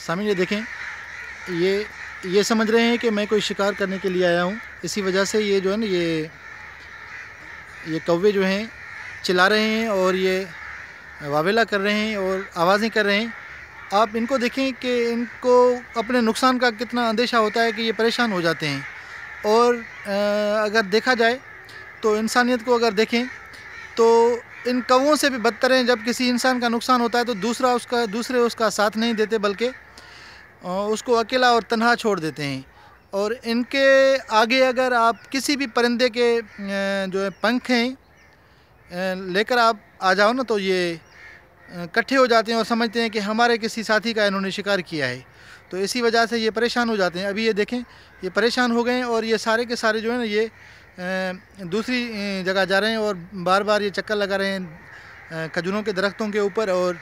सामिन ये देखें ये ये समझ रहे हैं कि मैं कोई शिकार करने के लिए आया हूँ इसी वजह से ये जो है ना ये ये कौवे जो हैं चिल्ला रहे हैं और ये वावेला कर रहे हैं और आवाज़ें कर रहे हैं आप इनको देखें कि इनको अपने नुकसान का कितना अंदेशा होता है कि ये परेशान हो जाते हैं और अगर देखा जाए तो इंसानियत को अगर देखें तो इन कौओं से भी बदतर हैं जब किसी इंसान का नुकसान होता है तो दूसरा उसका दूसरे उसका साथ नहीं देते बल्कि उसको अकेला और तनहा छोड़ देते हैं और इनके आगे अगर आप किसी भी परिंदे के जो है पंख हैं लेकर आप आ जाओ ना तो ये इकट्ठे हो जाते हैं और समझते हैं कि हमारे किसी साथी का इन्होंने शिकार किया है तो इसी वजह से ये परेशान हो जाते हैं अभी ये देखें ये परेशान हो गए हैं और ये सारे के सारे जो है ना ये दूसरी जगह जा रहे हैं और बार बार ये चक्कर लगा रहे हैं खजूरों के दरख्तों के ऊपर और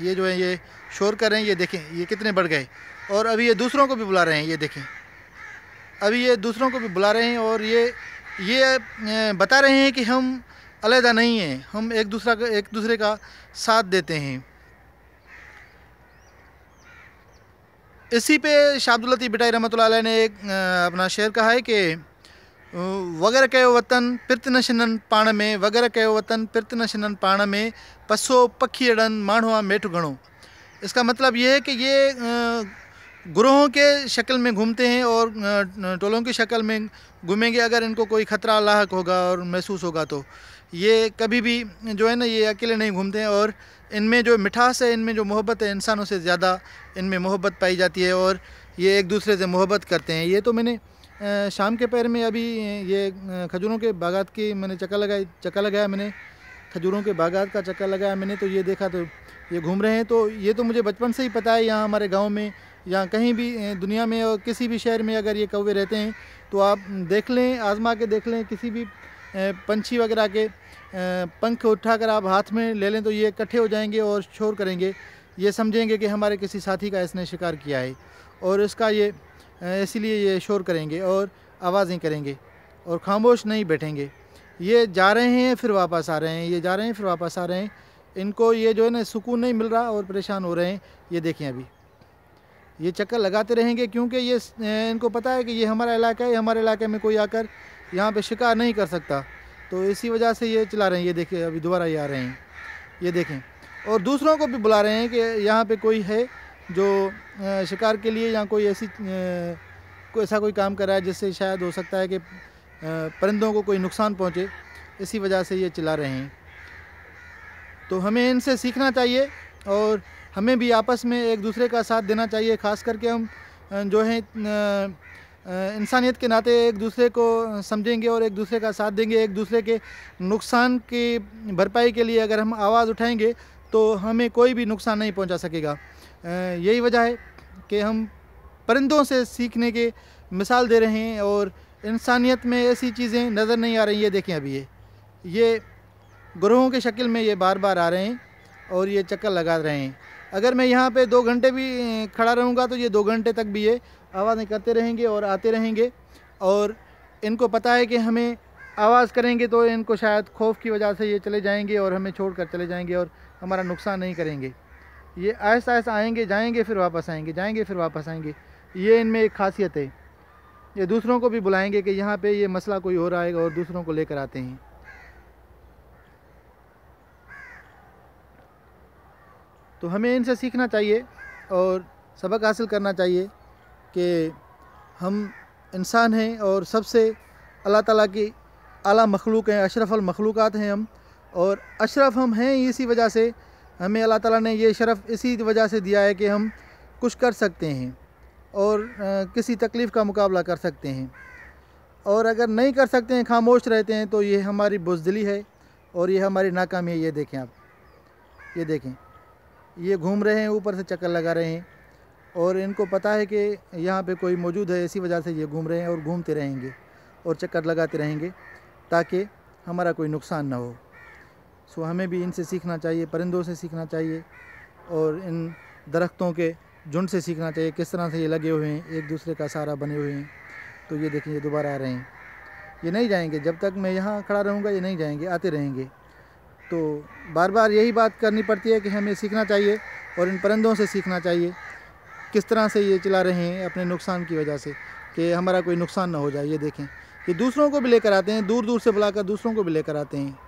ये जो है ये शोर कर रहे हैं ये देखें ये कितने बढ़ गए और अभी ये दूसरों को भी बुला रहे हैं ये देखें अभी ये दूसरों को भी बुला रहे हैं और ये ये बता रहे हैं कि हम अलहदा नहीं हैं हम एक दूसरा का एक दूसरे का साथ देते हैं इसी पे शाहब्दुल्लती बिटाई रमत ने एक अपना शेर कहा है कि वग़ैरह कयो वतन पृत न पाण में वग़ैरह कयो वतन पृत न पाण में पसो पखी अड़नि माण्हू मेठ घणो इसका मतलब ये है कि ये ग्रोहों के शक्ल में घूमते हैं और टोलों की शक्ल में घूमेंगे अगर इनको कोई ख़तरा लाक होगा और महसूस होगा तो ये कभी भी जो है ना ये अकेले नहीं घूमते हैं और इनमें जो मिठास है इनमें जो मोहब्बत है इंसानों से ज़्यादा इनमें मोहब्बत पाई जाती है और ये एक दूसरे से मोहब्बत करते हैं ये तो मैंने शाम के पैर में अभी ये खजूरों के बागात की मैंने चक्का लगाई चक्का लगाया मैंने खजूरों के बागात का चक्कर लगाया मैंने तो ये देखा तो ये घूम रहे हैं तो ये तो मुझे बचपन से ही पता है यहाँ हमारे गाँव में या कहीं भी दुनिया में और किसी भी शहर में अगर ये कौवे रहते हैं तो आप देख लें आजमा के देख लें किसी भी पंछी वगैरह के पंख उठाकर आप हाथ में ले लें तो ये इकट्ठे हो जाएंगे और शोर करेंगे ये समझेंगे कि हमारे किसी साथी का इसने शिकार किया है और इसका ये इसीलिए ये शोर करेंगे और आवाज़ें करेंगे और खामोश नहीं बैठेंगे ये जा रहे हैं फिर वापस आ रहे हैं ये जा रहे हैं फिर वापस आ रहे हैं इनको ये जो है ना सुकून नहीं मिल रहा और परेशान हो रहे हैं ये देखें अभी ये चक्कर लगाते रहेंगे क्योंकि ये इनको पता है कि ये हमारा इलाका है हमारे इलाके में कोई आकर यहाँ पे शिकार नहीं कर सकता तो इसी वजह से ये चला रहे हैं ये देखें अभी दोबारा ये आ रहे हैं ये देखें और दूसरों को भी बुला रहे हैं कि यहाँ पर कोई है जो शिकार के लिए या कोई ऐसी कोई ऐसा कोई काम कराए जिससे शायद हो सकता है कि परिंदों को कोई नुकसान पहुंचे इसी वजह से ये चिल्ला रहे हैं तो हमें इनसे सीखना चाहिए और हमें भी आपस में एक दूसरे का साथ देना चाहिए ख़ास करके हम जो हैं इंसानियत के नाते एक दूसरे को समझेंगे और एक दूसरे का साथ देंगे एक दूसरे के नुकसान की भरपाई के लिए अगर हम आवाज़ उठाएंगे तो हमें कोई भी नुकसान नहीं पहुंचा सकेगा यही वजह है कि हम परिंदों से सीखने के मिसाल दे रहे हैं और इंसानियत में ऐसी चीज़ें नज़र नहीं आ रही ये देखें अभी ये ये ग्रहों के शक्ल में ये बार बार आ रहे हैं और ये चक्कर लगा रहे हैं अगर मैं यहाँ पे दो घंटे भी खड़ा रहूँगा तो ये दो घंटे तक भी ये आवाज़ें करते रहेंगे और आते रहेंगे और इनको पता है कि हमें आवाज़ करेंगे तो इनको शायद खौफ की वजह से ये चले जाएँगे और हमें छोड़ कर चले जाएँगे और हमारा नुकसान नहीं करेंगे ये ऐसा ऐसा आएंगे जाएंगे फिर वापस आएंगे जाएंगे फिर वापस आएंगे ये इनमें एक खासियत है ये दूसरों को भी बुलाएंगे कि यहाँ पे ये मसला कोई हो रहा और दूसरों को लेकर आते हैं तो हमें इनसे सीखना चाहिए और सबक हासिल करना चाहिए कि हम इंसान हैं और सबसे अल्लाह ताला की आला मखलूक हैं अशरफ़ मखलूक़ात हैं हम और अशरफ हम हैं इसी वजह से हमें अल्लाह ताला ने ये शरफ़ इसी वजह से दिया है कि हम कुछ कर सकते हैं और किसी तकलीफ़ का मुकाबला कर सकते हैं और अगर नहीं कर सकते हैं खामोश रहते हैं तो ये हमारी बुजदली है और ये हमारी नाकामी है ये देखें आप ये देखें ये घूम रहे हैं ऊपर से चक्कर लगा रहे हैं और इनको पता है कि यहाँ पे कोई मौजूद है इसी वजह से ये घूम रहे हैं और घूमते रहेंगे और चक्कर लगाते रहेंगे ताकि हमारा कोई नुकसान ना हो सो हमें भी इनसे सीखना चाहिए परिंदों से सीखना चाहिए और इन दरख्तों के झुंड से सीखना चाहिए किस तरह से ये लगे हुए हैं एक दूसरे का सहारा बने हुए हैं तो ये देखें ये दोबारा आ रहे हैं ये नहीं जाएंगे जब तक मैं यहाँ खड़ा रहूँगा ये नहीं जाएंगे आते रहेंगे तो बार बार यही बात करनी पड़ती है कि हमें सीखना चाहिए और इन परिंदों से सीखना चाहिए किस तरह से ये चला रहे हैं अपने नुकसान की वजह से कि हमारा कोई नुकसान ना हो जाए ये देखें ये दूसरों को भी लेकर आते हैं दूर दूर से बुलाकर दूसरों को भी लेकर आते हैं